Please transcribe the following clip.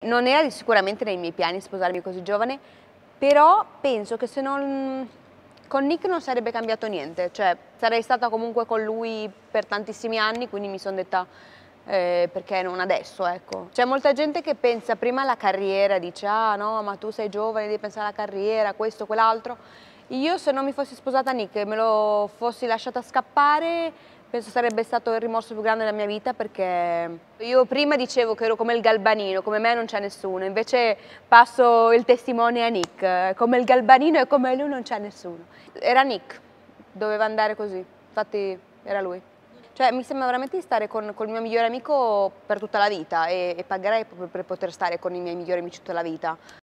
Non era sicuramente nei miei piani sposarmi così giovane, però penso che se non... con Nick non sarebbe cambiato niente, cioè sarei stata comunque con lui per tantissimi anni, quindi mi sono detta eh, perché non adesso, ecco. C'è molta gente che pensa prima alla carriera, dice ah no, ma tu sei giovane, devi pensare alla carriera, questo, quell'altro. Io se non mi fossi sposata Nick e me lo fossi lasciata scappare Penso sarebbe stato il rimorso più grande della mia vita perché io prima dicevo che ero come il galbanino, come me non c'è nessuno, invece passo il testimone a Nick, come il galbanino e come lui non c'è nessuno. Era Nick, doveva andare così, infatti era lui. Cioè mi sembra veramente di stare con, con il mio migliore amico per tutta la vita e, e pagherei proprio per poter stare con i miei migliori amici tutta la vita.